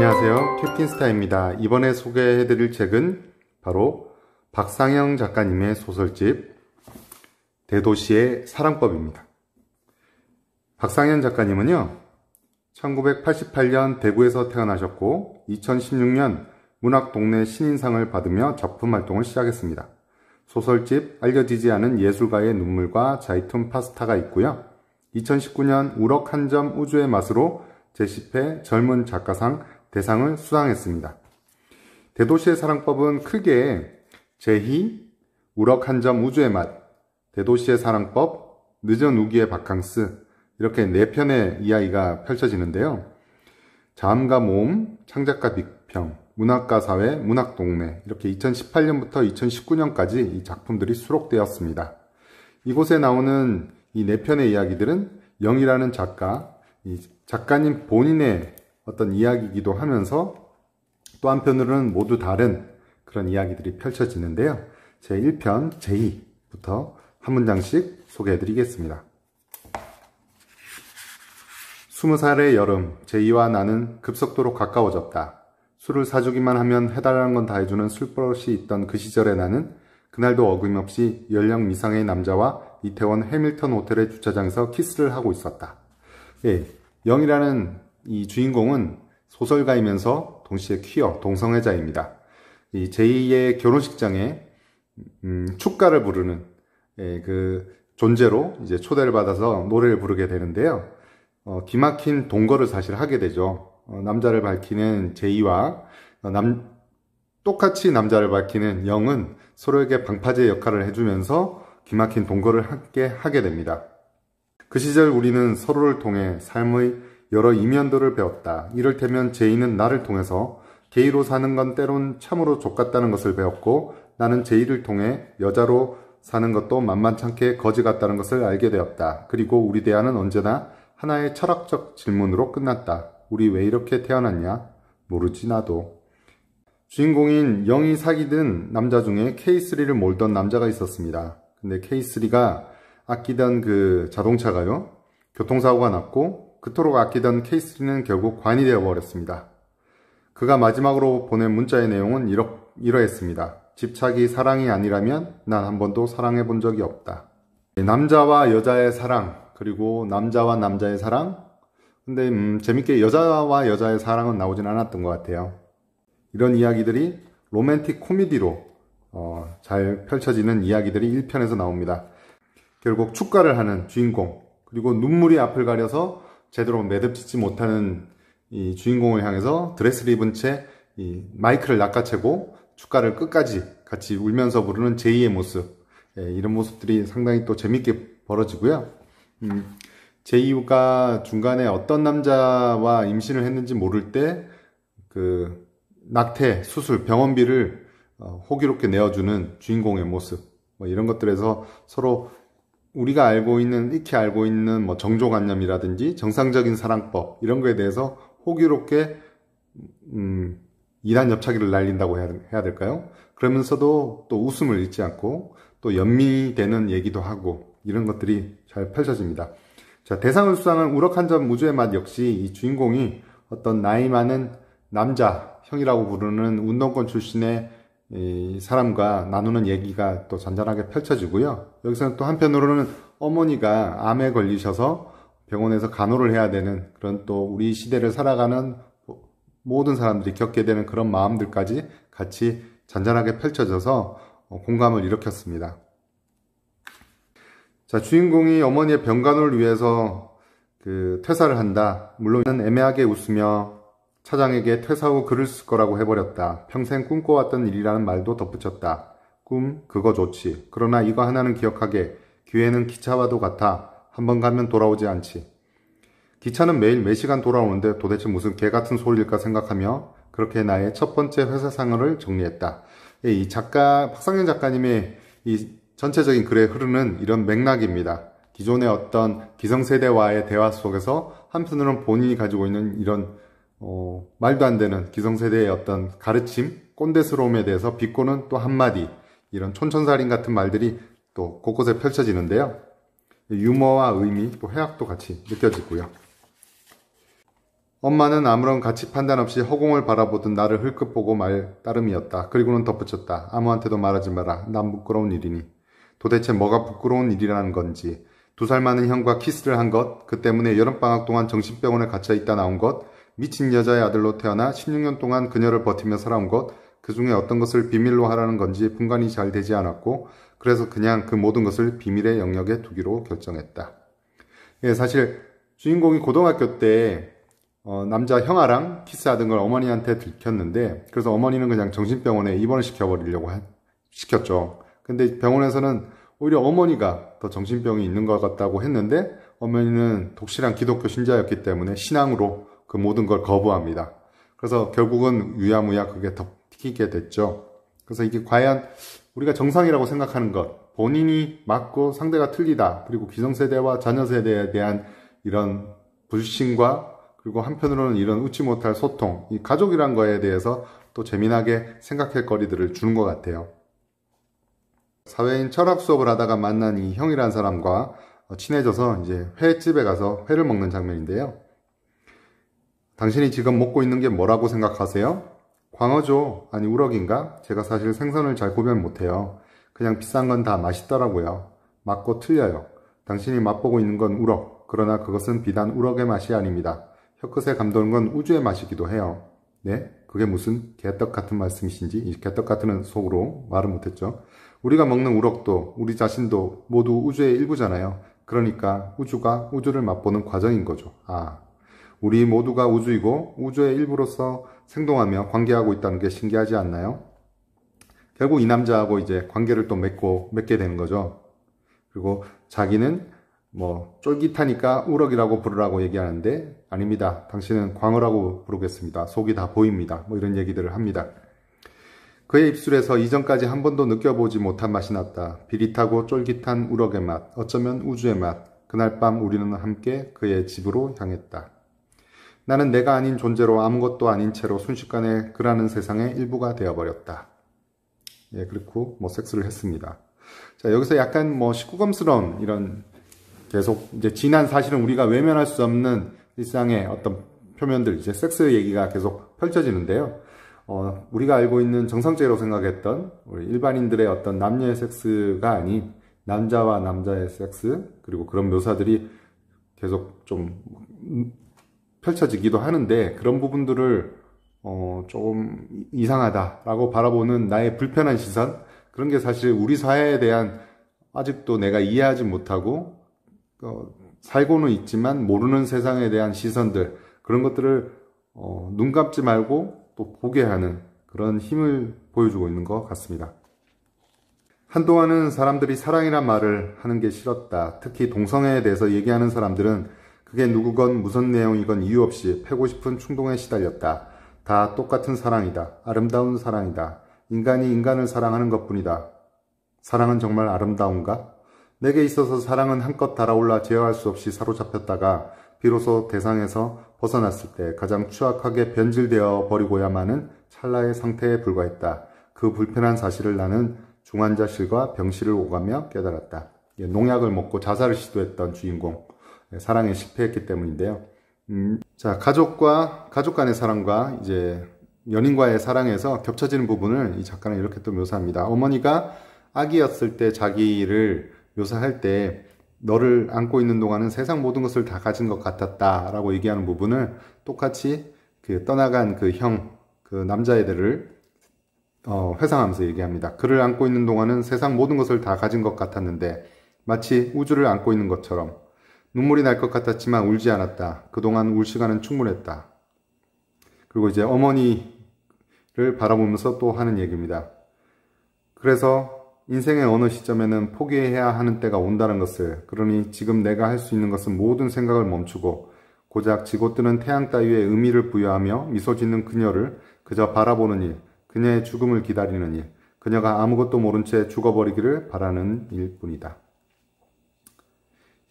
안녕하세요. 캡틴스타입니다. 이번에 소개해드릴 책은 바로 박상영 작가님의 소설집 대도시의 사랑법입니다. 박상현 작가님은요, 1988년 대구에서 태어나셨고, 2016년 문학 동네 신인상을 받으며 작품 활동을 시작했습니다. 소설집 알려지지 않은 예술가의 눈물과 자이툰 파스타가 있고요. 2019년 우럭 한 점 우주의 맛으로 제10회 젊은 작가상 대상을 수상했습니다. 대도시의 사랑법은 크게 제희, 우럭 한점 우주의 맛, 대도시의 사랑법, 늦은 우기의 바캉스 이렇게 네 편의 이야기가 펼쳐지는데요. 자음과 모음, 창작과 비평 문학과 사회, 문학 동네 이렇게 2018년부터 2019년까지 이 작품들이 수록되었습니다. 이곳에 나오는 이 네 편의 이야기들은 영이라는 작가, 작가님 본인의 어떤 이야기이기도 하면서 또 한편으로는 모두 다른 그런 이야기들이 펼쳐지는데요. 제 1편 제2부터 한 문장씩 소개해 드리겠습니다. 20살의 여름, 제2와 나는 급속도로 가까워졌다. 술을 사주기만 하면 해달라는 건 다 해주는 술버릇이 있던 그 시절의 나는 그날도 어김없이 연령 미상의 남자와 이태원 해밀턴 호텔의 주차장에서 키스를 하고 있었다. 예, 영이라는 이 주인공은 소설가이면서 동시에 퀴어, 동성애자입니다. 이 제2의 결혼식장에 음, 축가를 부르는 예, 그 존재로 이제 초대를 받아서 노래를 부르게 되는데요. 어, 기막힌 동거를 사실 하게 되죠. 어, 남자를 밝히는 제2와 어, 남, 똑같이 남자를 밝히는 영은 서로에게 방파제 역할을 해주면서 기막힌 동거를 함께 하게 됩니다. 그 시절 우리는 서로를 통해 삶의 여러 이면도를 배웠다. 이를테면 제이는 나를 통해서 게이로 사는 건 때론 참으로 족같다는 것을 배웠고 나는 제이를 통해 여자로 사는 것도 만만찮게 거지 같다는 것을 알게 되었다. 그리고 우리 대화는 언제나 하나의 철학적 질문으로 끝났다. 우리 왜 이렇게 태어났냐? 모르지 나도. 주인공인 영이 사귀던 남자 중에 K3를 몰던 남자가 있었습니다. 근데 K3가 아끼던 그 자동차가요. 교통사고가 났고 그토록 아끼던 케이스리는 결국 관이 되어버렸습니다. 그가 마지막으로 보낸 문자의 내용은 이러, 이러했습니다. 집착이 사랑이 아니라면 난 한 번도 사랑해 본 적이 없다. 남자와 여자의 사랑, 그리고 남자와 남자의 사랑. 근데 음, 재밌게 여자와 여자의 사랑은 나오진 않았던 것 같아요. 이런 이야기들이 로맨틱 코미디로 어, 잘 펼쳐지는 이야기들이 1편에서 나옵니다. 결국 축가를 하는 주인공, 그리고 눈물이 앞을 가려서 제대로 매듭짓지 못하는 이 주인공을 향해서 드레스를 입은 채 이 마이크를 낚아채고 축가를 끝까지 같이 울면서 부르는 제이의 모습 예, 이런 모습들이 상당히 또 재밌게 벌어지고요. 음, 제이유가 중간에 어떤 남자와 임신을 했는지 모를 때 그 낙태 수술 병원비를 어, 호기롭게 내어주는 주인공의 모습 뭐 이런 것들에서 서로 우리가 알고 있는 익히 알고 있는 뭐 정조관념이라든지 정상적인 사랑법 이런 거에 대해서 호기롭게 음, 이단 엽차기를 날린다고 해야, 해야 될까요? 그러면서도 또 웃음을 잃지 않고 또 연민되는 얘기도 하고 이런 것들이 잘 펼쳐집니다. 자, 대상을 수상한 우럭한 점 무주의 맛 역시 이 주인공이 어떤 나이 많은 남자 형이라고 부르는 운동권 출신의 사람과 나누는 얘기가 또 잔잔하게 펼쳐지고요. 여기서는 또 한편으로는 어머니가 암에 걸리셔서 병원에서 간호를 해야 되는 그런 또 우리 시대를 살아가는 모든 사람들이 겪게 되는 그런 마음들까지 같이 잔잔하게 펼쳐져서 어, 공감을 일으켰습니다. 자, 주인공이 어머니의 병간호를 위해서 그 퇴사를 한다. 물론 애매하게 웃으며 차장에게 퇴사 후 글을 쓸 거라고 해버렸다. 평생 꿈꿔왔던 일이라는 말도 덧붙였다. 꿈, 그거 좋지. 그러나 이거 하나는 기억하게. 기회는 기차와도 같아. 한번 가면 돌아오지 않지. 기차는 매일 매시간 돌아오는데 도대체 무슨 개 같은 소리일까 생각하며 그렇게 나의 첫 번째 회사 상을 황 정리했다. 예, 이 작가, 박상현 작가님의 이 전체적인 글에 흐르는 이런 맥락입니다. 기존의 어떤 기성세대와의 대화 속에서 한편으로는 본인이 가지고 있는 이런 어, 말도 안 되는 기성세대의 어떤 가르침, 꼰대스러움에 대해서 비꼬는 또 한마디, 이런 촌천살인 같은 말들이 또 곳곳에 펼쳐지는데요. 유머와 의미, 또 해악도 같이 느껴지고요. 엄마는 아무런 가치 판단 없이 허공을 바라보던 나를 흘끗 보고 말 따름이었다. 그리고는 덧붙였다. 아무한테도 말하지 마라. 난 부끄러운 일이니. 도대체 뭐가 부끄러운 일이라는 건지. 두 살 많은 형과 키스를 한 것, 그 때문에 여름방학 동안 정신병원에 갇혀 있다 나온 것, 미친 여자의 아들로 태어나 16년 동안 그녀를 버티며 살아온 것, 그 중에 어떤 것을 비밀로 하라는 건지 분간이 잘 되지 않았고, 그래서 그냥 그 모든 것을 비밀의 영역에 두기로 결정했다. 예, 사실 주인공이 고등학교 때 어, 남자 형아랑 키스하던 걸 어머니한테 들켰는데, 그래서 어머니는 그냥 정신병원에 입원을 시켜버리려고 하, 시켰죠. 근데 병원에서는 오히려 어머니가 더 정신병이 있는 것 같다고 했는데, 어머니는 독실한 기독교 신자였기 때문에 신앙으로 그 모든 걸 거부합니다. 그래서 결국은 유야무야 그게 덮히게 됐죠. 그래서 이게 과연 우리가 정상이라고 생각하는 것, 본인이 맞고 상대가 틀리다, 그리고 기성세대와 자녀세대에 대한 이런 불신과 그리고 한편으로는 이런 웃지 못할 소통, 이 가족이란 거에 대해서 또 재미나게 생각할 거리들을 주는 것 같아요. 사회인 철학 수업을 하다가 만난 이 형이란 사람과 친해져서 이제 회집에 가서 회를 먹는 장면인데요. 당신이 지금 먹고 있는 게 뭐라고 생각하세요? 광어죠. 아니 우럭인가? 제가 사실 생선을 잘 구별 못해요. 그냥 비싼 건 다 맛있더라고요. 맞고 틀려요. 당신이 맛보고 있는 건 우럭. 그러나 그것은 비단 우럭의 맛이 아닙니다. 혀끝에 감도는 건 우주의 맛이기도 해요. 네? 그게 무슨 개떡 같은 말씀이신지 개떡 같은 속으로 말을 못했죠. 우리가 먹는 우럭도 우리 자신도 모두 우주의 일부잖아요. 그러니까 우주가 우주를 맛보는 과정인 거죠. 아, 우리 모두가 우주이고 우주의 일부로서 생동하며 관계하고 있다는 게 신기하지 않나요? 결국 이 남자하고 이제 관계를 또 맺고 맺게 되는 거죠. 그리고 자기는 뭐 쫄깃하니까 우럭이라고 부르라고 얘기하는데 아닙니다. 당신은 광어라고 부르겠습니다. 속이 다 보입니다. 뭐 이런 얘기들을 합니다. 그의 입술에서 이전까지 한 번도 느껴보지 못한 맛이 났다. 비릿하고 쫄깃한 우럭의 맛, 어쩌면 우주의 맛. 그날 밤 우리는 함께 그의 집으로 향했다. 나는 내가 아닌 존재로 아무것도 아닌 채로 순식간에 그라는 세상의 일부가 되어버렸다. 예, 그렇고, 뭐, 섹스를 했습니다. 자, 여기서 약간 뭐, 식구감스러운 이런 계속 이제 지난 사실은 우리가 외면할 수 없는 일상의 어떤 표면들, 이제 섹스 얘기가 계속 펼쳐지는데요. 어, 우리가 알고 있는 정상적으로 생각했던 우리 일반인들의 어떤 남녀의 섹스가 아닌 남자와 남자의 섹스, 그리고 그런 묘사들이 계속 좀 펼쳐지기도 하는데 그런 부분들을 어, 조금 이상하다라고 바라보는 나의 불편한 시선 그런 게 사실 우리 사회에 대한 아직도 내가 이해하지 못하고 어, 살고는 있지만 모르는 세상에 대한 시선들 그런 것들을 어, 눈 감지 말고 또 보게 하는 그런 힘을 보여주고 있는 것 같습니다. 한동안은 사람들이 사랑이란 말을 하는 게 싫었다. 특히 동성애에 대해서 얘기하는 사람들은 그게 누구건 무슨 내용이건 이유 없이 패고 싶은 충동에 시달렸다. 다 똑같은 사랑이다. 아름다운 사랑이다. 인간이 인간을 사랑하는 것뿐이다. 사랑은 정말 아름다운가? 내게 있어서 사랑은 한껏 달아올라 제어할 수 없이 사로잡혔다가 비로소 대상에서 벗어났을 때 가장 추악하게 변질되어 버리고야만은 찰나의 상태에 불과했다. 그 불편한 사실을 나는 중환자실과 병실을 오가며 깨달았다. 농약을 먹고 자살을 시도했던 주인공. 네, 사랑에 실패했기 때문인데요. 음, 자, 가족과, 가족 간의 사랑과 이제 연인과의 사랑에서 겹쳐지는 부분을 이 작가는 이렇게 또 묘사합니다. 어머니가 아기였을 때 자기를 묘사할 때 너를 안고 있는 동안은 세상 모든 것을 다 가진 것 같았다 라고 얘기하는 부분을 똑같이 그 떠나간 그 형, 그 남자애들을 어, 회상하면서 얘기합니다. 그를 안고 있는 동안은 세상 모든 것을 다 가진 것 같았는데 마치 우주를 안고 있는 것처럼 눈물이 날 것 같았지만 울지 않았다. 그동안 울 시간은 충분했다. 그리고 이제 어머니를 바라보면서 또 하는 얘기입니다. 그래서 인생의 어느 시점에는 포기해야 하는 때가 온다는 것을 그러니 지금 내가 할 수 있는 것은 모든 생각을 멈추고 고작 지고 뜨는 태양 따위에 의미를 부여하며 미소 짓는 그녀를 그저 바라보는 일, 그녀의 죽음을 기다리는 일, 그녀가 아무것도 모른 채 죽어버리기를 바라는 일뿐이다.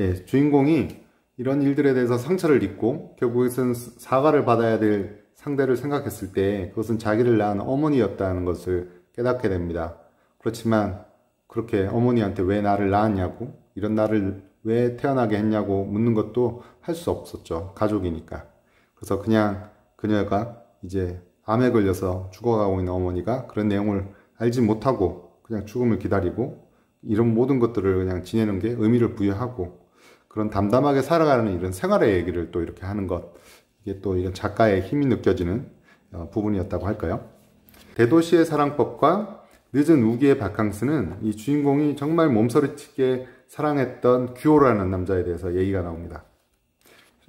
예, 주인공이 이런 일들에 대해서 상처를 입고 결국에는 사과를 받아야 될 상대를 생각했을 때 그것은 자기를 낳은 어머니였다는 것을 깨닫게 됩니다. 그렇지만 그렇게 어머니한테 왜 나를 낳았냐고 이런 나를 왜 태어나게 했냐고 묻는 것도 할 수 없었죠. 가족이니까. 그래서 그냥 그녀가 이제 암에 걸려서 죽어가고 있는 어머니가 그런 내용을 알지 못하고 그냥 죽음을 기다리고 이런 모든 것들을 그냥 지내는 게 의미를 부여하고 그런 담담하게 살아가는 이런 생활의 얘기를 또 이렇게 하는 것 이게 또 이런 작가의 힘이 느껴지는 어, 부분이었다고 할까요? 대도시의 사랑법과 늦은 우기의 바캉스는 이 주인공이 정말 몸서리치게 사랑했던 규호라는 남자에 대해서 얘기가 나옵니다.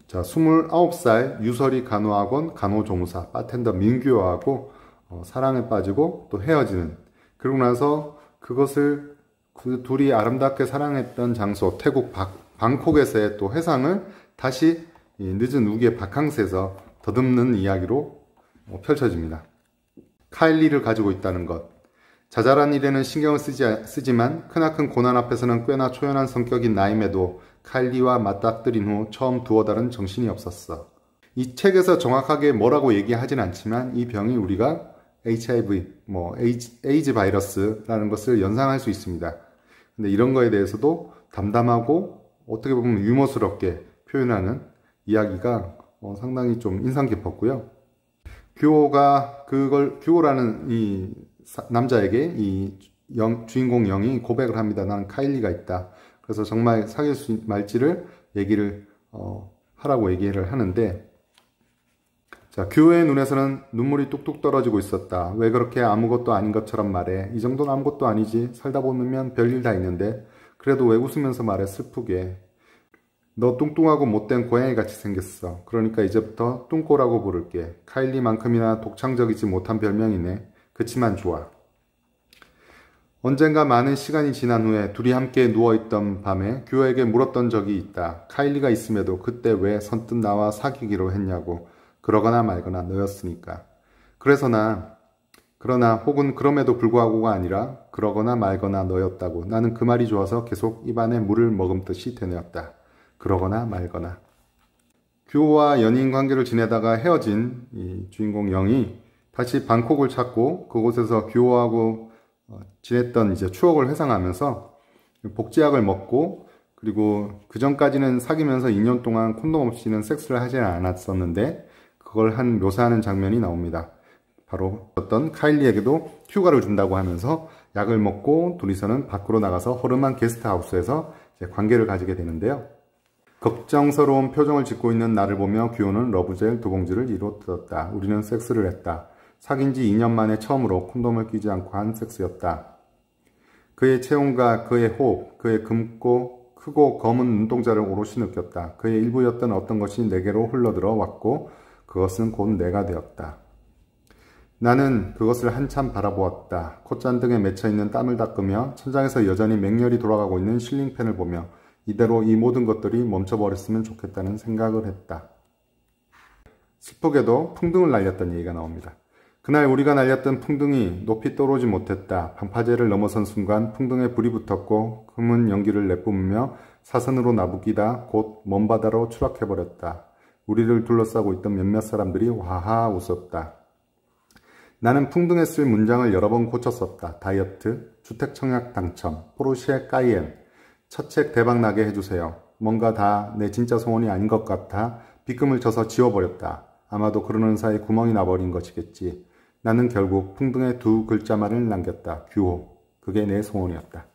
자, 29살 유설이 간호학원 간호조사 바텐더 민규호하고 어, 사랑에 빠지고 또 헤어지는 그러고 나서 그것을 그 둘이 아름답게 사랑했던 장소 태국 방콕에서의 또 회상을 다시 늦은 우기의 바캉스에서 더듬는 이야기로 어, 펼쳐집니다. 카일리를 가지고 있다는 것. 자잘한 일에는 신경을 쓰지, 만 크나큰 고난 앞에서는 꽤나 초연한 성격인 나임에도 칼리와 맞닥뜨린 후 처음 두어 달은 정신이 없었어. 이 책에서 정확하게 뭐라고 얘기하진 않지만 이 병이 우리가 HIV, 뭐 에이즈, 에이즈 바이러스라는 것을 연상할 수 있습니다. 근데 이런 거에 대해서도 담담하고 어떻게 보면 유머스럽게 표현하는 이야기가 어, 상당히 좀 인상 깊었고요. 규호가 그걸 규호라는 이 남자에게 이 영, 주인공 영이 고백을 합니다. 나는 카일리가 있다. 그래서 정말 사귈 수 말지를 얘기를 어, 하라고 얘기를 하는데 자, 교회의 눈에서는 눈물이 뚝뚝 떨어지고 있었다. 왜 그렇게 아무것도 아닌 것처럼 말해. 이 정도는 아무것도 아니지. 살다 보면 별일 다 있는데 그래도 왜 웃으면서 말해 슬프게. 너 뚱뚱하고 못된 고양이같이 생겼어. 그러니까 이제부터 뚱꼬라고 부를게. 카일리만큼이나 독창적이지 못한 별명이네. 그치만 좋아. 언젠가 많은 시간이 지난 후에 둘이 함께 누워있던 밤에 규 교에게 물었던 적이 있다. 카일리가 있음에도 그때 왜 선뜻 나와 사귀기로 했냐고. 그러거나 말거나 너였으니까. 그래서 나 그러나 혹은 그럼에도 불구하고가 아니라 그러거나 말거나 너였다고 나는 그 말이 좋아서 계속 입안에 물을 머금듯이 되뇌었다. 그러거나 말거나. 규호와 연인 관계를 지내다가 헤어진 주인공 영이 다시 방콕을 찾고 그곳에서 규호하고 어, 지냈던 이제 추억을 회상하면서 복지약을 먹고 그리고 그 전까지는 사귀면서 2년 동안 콘돔 없이는 섹스를 하지 않았었는데 그걸 한 묘사하는 장면이 나옵니다. 바로 어떤 카일리에게도 휴가를 준다고 하면서 약을 먹고 둘이서는 밖으로 나가서 허름한 게스트하우스에서 관계를 가지게 되는데요. 걱정스러운 표정을 짓고 있는 나를 보며 규호는 러브젤 두 봉지를 이로 뜯었다. 우리는 섹스를 했다. 사귄 지 2년 만에 처음으로 콘돔을 끼지 않고 한 섹스였다. 그의 체온과 그의 호흡, 그의 금고 크고 검은 눈동자를 오롯이 느꼈다. 그의 일부였던 어떤 것이 내게로 흘러들어 왔고 그것은 곧 내가 되었다. 나는 그것을 한참 바라보았다. 콧잔등에 맺혀있는 땀을 닦으며 천장에서 여전히 맹렬히 돌아가고 있는 실링팬을 보며 이대로 이 모든 것들이 멈춰버렸으면 좋겠다는 생각을 했다. 슬프게도 풍등을 날렸던 얘기가 나옵니다. 그날 우리가 날렸던 풍등이 높이 떠오르지 못했다. 방파제를 넘어선 순간 풍등에 불이 붙었고 금은 연기를 내뿜으며 사선으로 나부기다곧 먼 바다로 추락해버렸다. 우리를 둘러싸고 있던 몇몇 사람들이 와하 웃었다. 나는 풍등했을 문장을 여러 번 고쳤었다. 다이어트, 주택 청약 당첨, 포르쉐 까이엔, 첫 책 대박나게 해주세요. 뭔가 다 내 진짜 소원이 아닌 것 같아 빚금을 져서 지워버렸다. 아마도 그러는 사이 구멍이 나버린 것이겠지. 나는 결국 풍등의 두 글자만을 남겼다. 규호. 그게 내 소원이었다.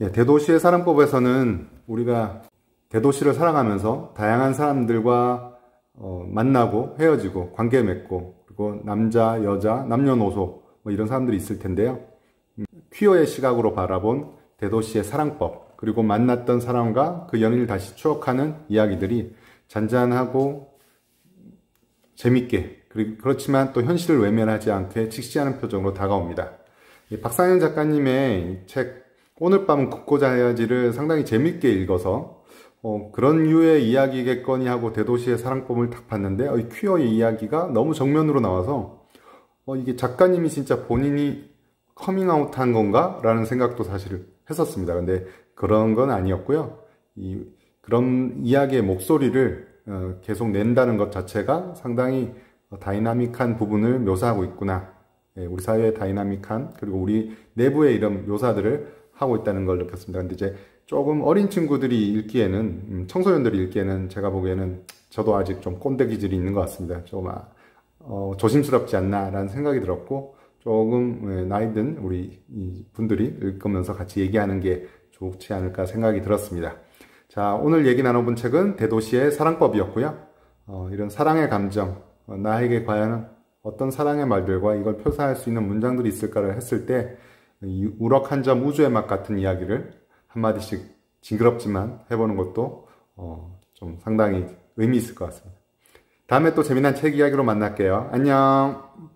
예, 대도시의 사람법에서는 우리가 대도시를 사랑하면서 다양한 사람들과 어, 만나고 헤어지고 관계 맺고 그리고 남자, 여자, 남녀노소 뭐 이런 사람들이 있을 텐데요. 음, 퀴어의 시각으로 바라본 대도시의 사랑법 그리고 만났던 사람과 그 연인을 다시 추억하는 이야기들이 잔잔하고 재밌게 그렇지만 리고그또 현실을 외면하지 않게 직시하는 표정으로 다가옵니다. 박상현 작가님의 책 오늘 밤은 굽고자 해야지를 상당히 재밌게 읽어서 어, 그런 류의 이야기겠거니 하고 대도시의 사랑법을 탁 봤는데 어, 이 퀴어의 이야기가 너무 정면으로 나와서 어, 이게 작가님이 진짜 본인이 커밍아웃한 건가? 라는 생각도 사실 했었습니다. 근데 그런 건 아니었고요. 이, 그런 이야기의 목소리를 어, 계속 낸다는 것 자체가 상당히 다이나믹한 부분을 묘사하고 있구나. 예, 우리 사회의 다이나믹한 그리고 우리 내부의 이런 묘사들을 하고 있다는 걸 느꼈습니다. 근데 이제 조금 어린 친구들이 읽기에는 음, 청소년들이 읽기에는 제가 보기에는 저도 아직 좀 꼰대 기질이 있는 것 같습니다. 조금 아, 어, 조심스럽지 않나라는 생각이 들었고 조금 예, 나이든 우리 분들이 읽으면서 같이 얘기하는 게 좋지 않을까 생각이 들었습니다. 자 오늘 얘기 나눠본 책은 대도시의 사랑법이었고요. 어, 이런 사랑의 감정, 어, 나에게 과연 어떤 사랑의 말들과 이걸 표사할 수 있는 문장들이 있을까를 했을 때 이, 우럭한 점 우주의 맛 같은 이야기를 한마디씩 징그럽지만 해보는 것도 어, 좀 상당히 의미 있을 것 같습니다. 다음에 또 재미난 책 이야기로 만날게요. 안녕!